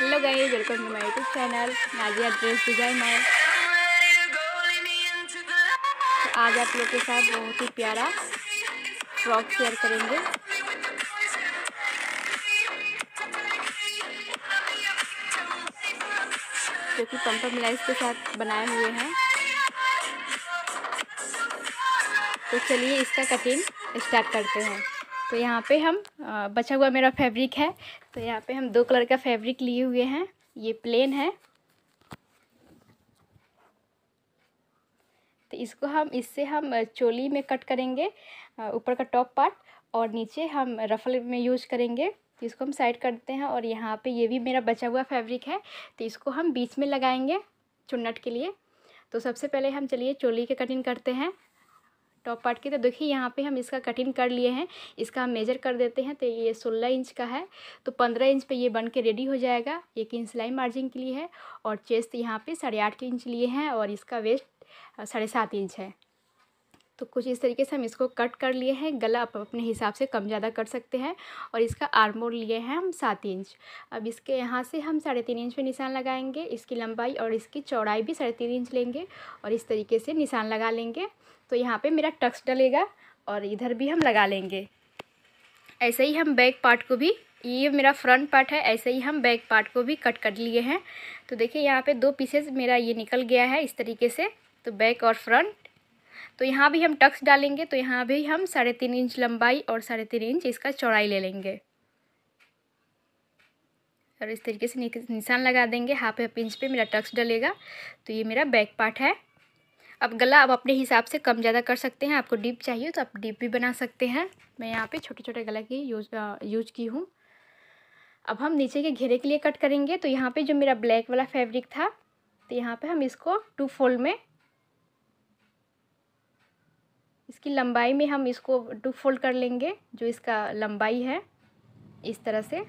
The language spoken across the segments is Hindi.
hello guys welcome to my YouTube channel Nazia dress designer तो आज आप लोग के साथ बहुत ही प्यारा फ्रॉक शेयर करेंगे जो कि पंपा मिलाइस के साथ बनाए हुए हैं तो चलिए इसका कटिंग स्टार्ट करते हैं तो यहाँ पे हम बचा हुआ मेरा फैब्रिक है तो यहाँ पे हम दो कलर का फैब्रिक लिए हुए हैं ये प्लेन है तो इसको हम इससे हम चोली में कट करेंगे ऊपर का टॉप पार्ट और नीचे हम रफल में यूज करेंगे तो इसको हम साइड करते हैं और यहाँ पे ये भी मेरा बचा हुआ फैब्रिक है तो इसको हम बीच में लगाएंगे चुन्नट के लिए तो सबसे पहले हम चलिए चोली की कटिंग करते हैं टॉप पार्ट की तो देखिए यहाँ पे हम इसका कटिंग कर लिए हैं इसका हम मेजर कर देते हैं तो ये सोलह इंच का है तो पंद्रह इंच पे ये बन के रेडी हो जाएगा एक इंच सिलाई मार्जिन के लिए है और चेस्ट यहाँ पे साढ़े आठ इंच लिए हैं और इसका वेस्ट साढ़े सात इंच है तो कुछ इस तरीके से हम इसको कट कर लिए हैं गला आप अपने हिसाब से कम ज़्यादा कर सकते हैं और इसका आर्मोर लिए हैं हम सात इंच अब इसके यहाँ से हम साढ़े तीन इंच पे निशान लगाएंगे इसकी लंबाई और इसकी चौड़ाई भी साढ़े तीन इंच लेंगे और इस तरीके से निशान लगा लेंगे तो यहाँ पर मेरा टक्स डलेगा और इधर भी हम लगा लेंगे ऐसे ही हम बैक पार्ट को भी ये मेरा फ्रंट पार्ट है ऐसे ही हम बैक पार्ट को भी कट कर लिए हैं तो देखिए यहाँ पे दो पीसेस मेरा ये निकल गया है इस तरीके से तो बैक और फ्रंट तो यहाँ भी हम टक्स डालेंगे तो यहाँ भी हम साढ़े तीन इंच लंबाई और साढ़े तीन इंच इसका चौड़ाई ले लेंगे और इस तरीके से निशान लगा देंगे हाफ हाफ इंच पे मेरा टक्स डलेगा तो ये मेरा बैक पार्ट है अब गला आप अपने हिसाब से कम ज़्यादा कर सकते हैं आपको डीप चाहिए तो आप डीप भी बना सकते हैं मैं यहाँ पर छोटे छोटे गला की यूज यूज की हूँ अब हम नीचे के घेरे के लिए कट करेंगे तो यहाँ पर जो मेरा ब्लैक वाला फैब्रिक था तो यहाँ पे हम इसको टू फोल्ड में इसकी लंबाई में हम इसको टू फोल्ड कर लेंगे जो इसका लंबाई है इस तरह से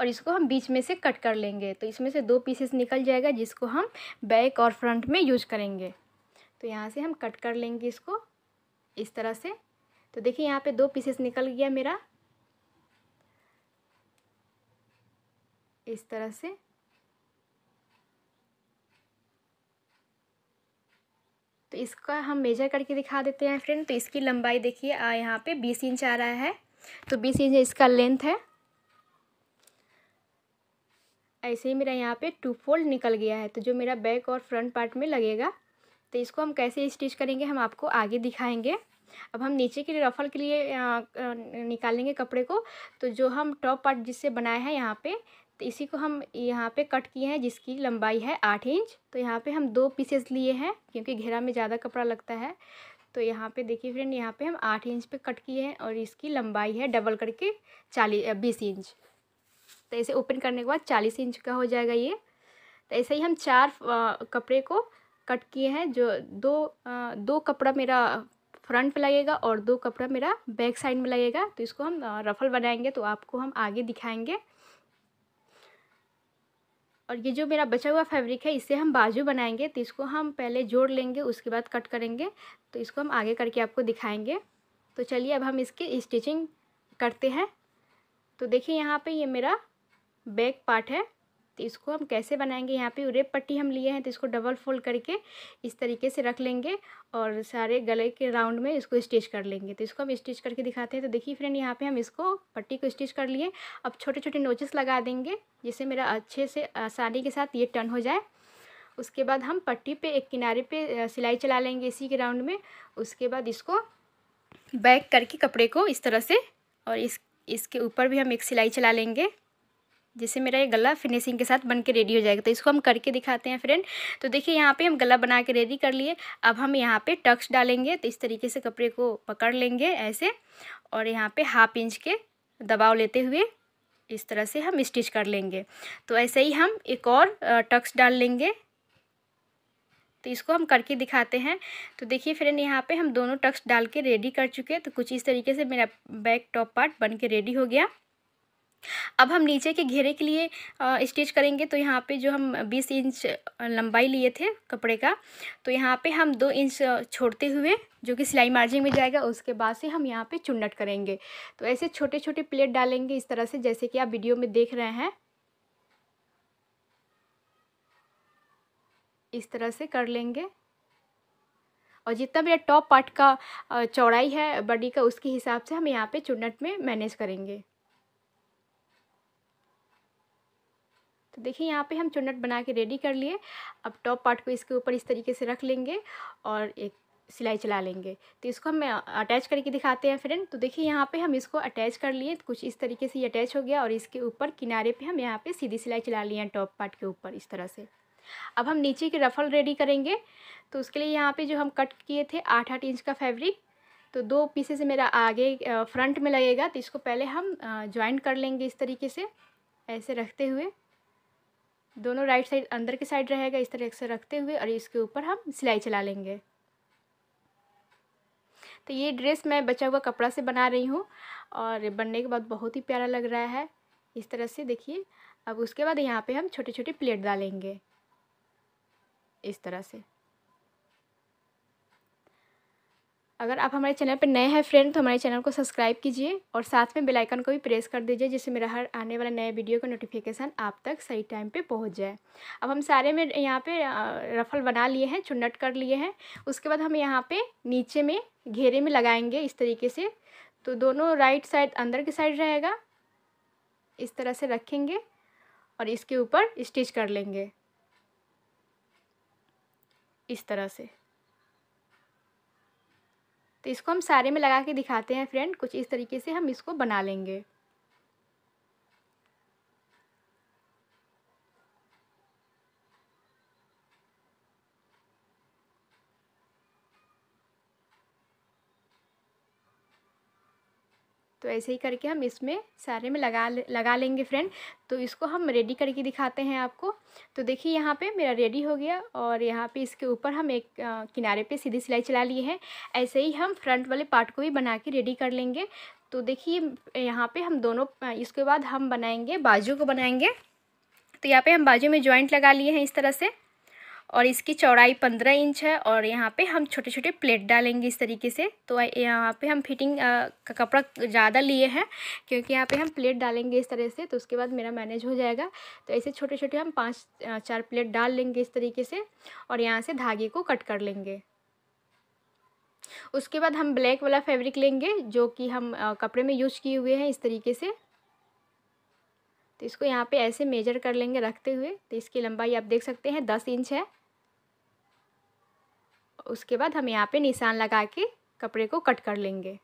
और इसको हम बीच में से कट कर लेंगे तो इसमें से दो पीसेस निकल जाएगा जिसको हम बैक और फ्रंट में यूज करेंगे तो यहाँ से हम कट कर लेंगे इसको इस तरह से तो देखिए यहाँ पे दो पीसेस निकल गया मेरा इस तरह से तो इसका हम मेजर करके दिखा देते हैं फ्रेंड तो इसकी लंबाई देखिए यहाँ पे बीस इंच आ रहा है तो बीस इंच इसका लेंथ है ऐसे ही मेरा यहाँ पे टू फोल्ड निकल गया है तो जो मेरा बैक और फ्रंट पार्ट में लगेगा तो इसको हम कैसे स्टिच करेंगे हम आपको आगे दिखाएंगे अब हम नीचे के लिए रफल के लिए निकालेंगे कपड़े को तो जो हम टॉप पार्ट जिससे बनाया है यहाँ पे तो इसी को हम यहाँ पे कट किए हैं जिसकी लंबाई है आठ इंच तो यहाँ पे हम दो पीसेस लिए हैं क्योंकि घेरा में ज़्यादा कपड़ा लगता है तो यहाँ पे देखिए फ्रेंड यहाँ पे हम आठ इंच पे कट किए हैं और इसकी लंबाई है डबल करके चालीस बीस इंच तो ऐसे ओपन करने के बाद चालीस इंच का हो जाएगा ये तो ऐसे ही हम चार कपड़े को कट किए हैं जो दो दो कपड़ा मेरा फ्रंट पे लगेगा और दो कपड़ा मेरा बैक साइड में लगेगा तो इसको हम रफल बनाएंगे तो आपको हम आगे दिखाएंगे और ये जो मेरा बचा हुआ फैब्रिक है इससे हम बाजू बनाएंगे तो इसको हम पहले जोड़ लेंगे उसके बाद कट करेंगे तो इसको हम आगे करके आपको दिखाएंगे तो चलिए अब हम इसके स्टिचिंग करते हैं तो देखिए यहाँ पे ये मेरा बैक पार्ट है तो इसको हम कैसे बनाएंगे यहाँ पे रेप पट्टी हम लिए हैं तो इसको डबल फोल्ड करके इस तरीके से रख लेंगे और सारे गले के राउंड में इसको स्टिच कर लेंगे तो इसको हम स्टिच करके दिखाते हैं तो देखिए फ्रेंड यहाँ पे हम इसको पट्टी को स्टिच कर लिए अब छोटे छोटे नोचेस लगा देंगे जिससे मेरा अच्छे से आसानी के साथ ये टर्न हो जाए उसके बाद हम पट्टी पर एक किनारे पर सिलाई चला लेंगे इसी के राउंड में उसके बाद इसको बैक करके कपड़े को इस तरह से और इस इसके ऊपर भी हम एक सिलाई चला लेंगे जैसे मेरा ये गला फिनिशिंग के साथ बन के रेडी हो जाएगा तो इसको हम करके दिखाते हैं फ्रेंड तो देखिए यहाँ पे हम गला बना के रेडी कर लिए अब हम यहाँ पे टक्स डालेंगे तो इस तरीके से कपड़े को पकड़ लेंगे ऐसे और यहाँ पे हाफ इंच के दबाव लेते हुए इस तरह से हम स्टिच कर लेंगे तो ऐसे ही हम एक और टक्स डाल लेंगे तो इसको हम करके दिखाते हैं तो देखिए फ्रेंड यहाँ पे हम दोनों टक्स डाल के रेडी कर चुके हैं तो कुछ इस तरीके से मेरा बैक टॉप पार्ट बन के रेडी हो गया अब हम नीचे के घेरे के लिए स्टिच करेंगे तो यहाँ पे जो हम 20 इंच लंबाई लिए थे कपड़े का तो यहाँ पे हम दो इंच छोड़ते हुए जो कि सिलाई मार्जिन में जाएगा उसके बाद से हम यहाँ पे चुन्नट करेंगे तो ऐसे छोटे छोटे प्लेट डालेंगे इस तरह से जैसे कि आप वीडियो में देख रहे हैं इस तरह से कर लेंगे और जितना मेरा टॉप पार्ट का चौड़ाई है बॉडी का उसके हिसाब से हम यहाँ पे चुन्नट में मैनेज करेंगे तो देखिए यहाँ पे हम चुन्नट बना के रेडी कर लिए अब टॉप पार्ट को इसके ऊपर इस तरीके से रख लेंगे और एक सिलाई चला लेंगे तो इसको हम अटैच करके दिखाते हैं फ्रेंड तो देखिए यहाँ पे हम इसको अटैच कर लिए तो कुछ इस तरीके से ये अटैच हो गया और इसके ऊपर किनारे पे हम यहाँ पे सीधी सिलाई चला लिए हैं टॉप पार्ट के ऊपर इस तरह से अब हम नीचे के रफल रेडी करेंगे तो उसके लिए यहाँ पे जो हम कट किए थे आठ आठ इंच का फैब्रिक तो दो पीसेस मेरा आगे फ्रंट में लगेगा तो इसको पहले हम ज्वाइन कर लेंगे इस तरीके से ऐसे रखते हुए दोनों राइट साइड अंदर की साइड रहेगा इस तरह से रखते हुए और इसके ऊपर हम सिलाई चला लेंगे तो ये ड्रेस मैं बचा हुआ कपड़ा से बना रही हूँ और बनने के बाद बहुत ही प्यारा लग रहा है इस तरह से देखिए अब उसके बाद यहाँ पे हम छोटे छोटे प्लेट डालेंगे इस तरह से अगर आप हमारे चैनल पर नए हैं फ्रेंड तो हमारे चैनल को सब्सक्राइब कीजिए और साथ में बेल आइकन को भी प्रेस कर दीजिए जिससे मेरा हर आने वाला नए वीडियो का नोटिफिकेशन आप तक सही टाइम पे पहुंच जाए अब हम सारे में यहाँ पे रफल बना लिए हैं चुन्नट कर लिए हैं उसके बाद हम यहाँ पे नीचे में घेरे में लगाएंगे इस तरीके से तो दोनों राइट साइड अंदर की साइड रहेगा इस तरह से रखेंगे और इसके ऊपर स्टिच कर लेंगे इस तरह से तो इसको हम सारे में लगा के दिखाते हैं फ्रेंड कुछ इस तरीके से हम इसको बना लेंगे तो ऐसे ही करके हम इसमें सारे में लगा लगा लेंगे फ्रेंड तो इसको हम रेडी करके दिखाते हैं आपको तो देखिए यहाँ पे मेरा रेडी हो गया और यहाँ पे इसके ऊपर हम एक आ, किनारे पे सीधी सिलाई चला लिए हैं ऐसे ही हम फ्रंट वाले पार्ट को भी बना के रेडी कर लेंगे तो देखिए यहाँ पर हम दोनों इसके बाद हम बनाएँगे बाजू को बनाएंगे तो यहाँ पर हम बाजू में ज्वाइंट लगा लिए हैं इस तरह से और इसकी चौड़ाई पंद्रह इंच है और यहाँ पे हम छोटे छोटे प्लेट डालेंगे इस तरीके से तो यहाँ पे हम फिटिंग का कपड़ा ज़्यादा लिए हैं क्योंकि यहाँ पे हम प्लेट डालेंगे इस तरह से तो उसके बाद मेरा मैनेज हो जाएगा तो ऐसे छोटे छोटे हम पाँच चार प्लेट डाल लेंगे इस तरीके से और यहाँ से धागे को कट कर लेंगे उसके बाद हम ब्लैक वाला फेब्रिक लेंगे जो कि हम कपड़े में यूज किए हुए हैं इस तरीके से तो इसको यहाँ पे ऐसे मेजर कर लेंगे रखते हुए तो इसकी लंबाई आप देख सकते हैं दस इंच है उसके बाद हम यहाँ पे निशान लगा के कपड़े को कट कर लेंगे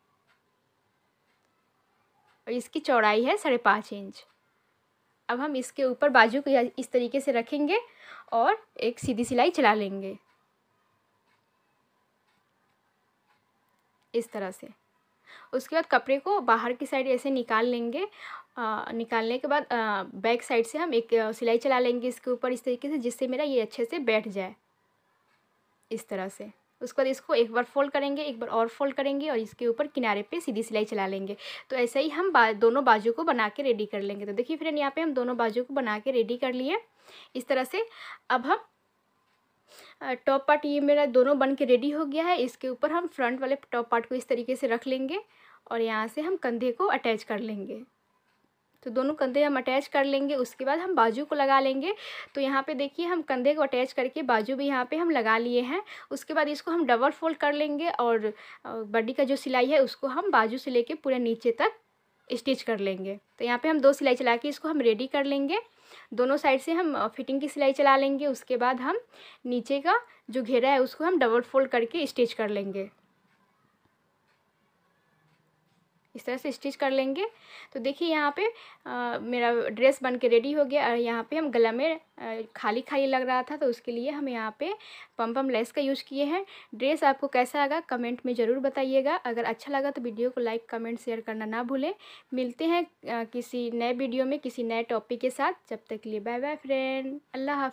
और इसकी चौड़ाई है साढ़े पाँच इंच अब हम इसके ऊपर बाजू को इस तरीके से रखेंगे और एक सीधी सिलाई चला लेंगे इस तरह से उसके बाद कपड़े को बाहर की साइड ऐसे निकाल लेंगे आ, निकालने के बाद आ, बैक साइड से हम एक सिलाई चला लेंगे इसके ऊपर इस तरीके से जिससे मेरा ये अच्छे से बैठ जाए इस तरह से उसके बाद इसको एक बार फोल्ड करेंगे एक बार और फोल्ड करेंगे और इसके ऊपर किनारे पे सीधी सिलाई चला लेंगे तो ऐसे ही हम बा, दोनों बाजू को बना के रेडी कर लेंगे तो देखिए फ्रेंड यहाँ पे हम दोनों बाजू को बना के रेडी कर लिए इस तरह से अब हम टॉप पार्ट ये मेरा दोनों बन के रेडी हो गया है इसके ऊपर हम फ्रंट वाले टॉप पार्ट को इस तरीके से रख लेंगे और यहाँ से हम कंधे को अटैच कर लेंगे तो दोनों कंधे हम अटैच कर लेंगे उसके बाद हम बाजू को लगा लेंगे तो यहाँ पे देखिए हम कंधे को अटैच करके बाजू भी यहाँ पे हम लगा लिए हैं उसके बाद इसको हम डबल फोल्ड कर लेंगे और बड्डी का जो सिलाई है उसको हम बाजू से लेके पूरे नीचे तक स्टिच कर लेंगे तो यहाँ पे हम दो सिलाई चला के इसको हम रेडी कर लेंगे दोनों साइड से हम फिटिंग की सिलाई चला लेंगे उसके बाद हम नीचे का जो घेरा है उसको हम डबल फोल्ड करके स्टिच कर लेंगे इस तरह से स्टिच कर लेंगे तो देखिए यहाँ पे आ, मेरा ड्रेस बन के रेडी हो गया और यहाँ पे हम गला में खाली खाली लग रहा था तो उसके लिए हम यहाँ पे पम पम लेस का यूज़ किए हैं ड्रेस आपको कैसा लगा कमेंट में ज़रूर बताइएगा अगर अच्छा लगा तो वीडियो को लाइक कमेंट शेयर करना ना भूलें मिलते हैं आ, किसी नए वीडियो में किसी नए टॉपिक के साथ जब तक लिए बाय बाय फ्रेंड अल्लाह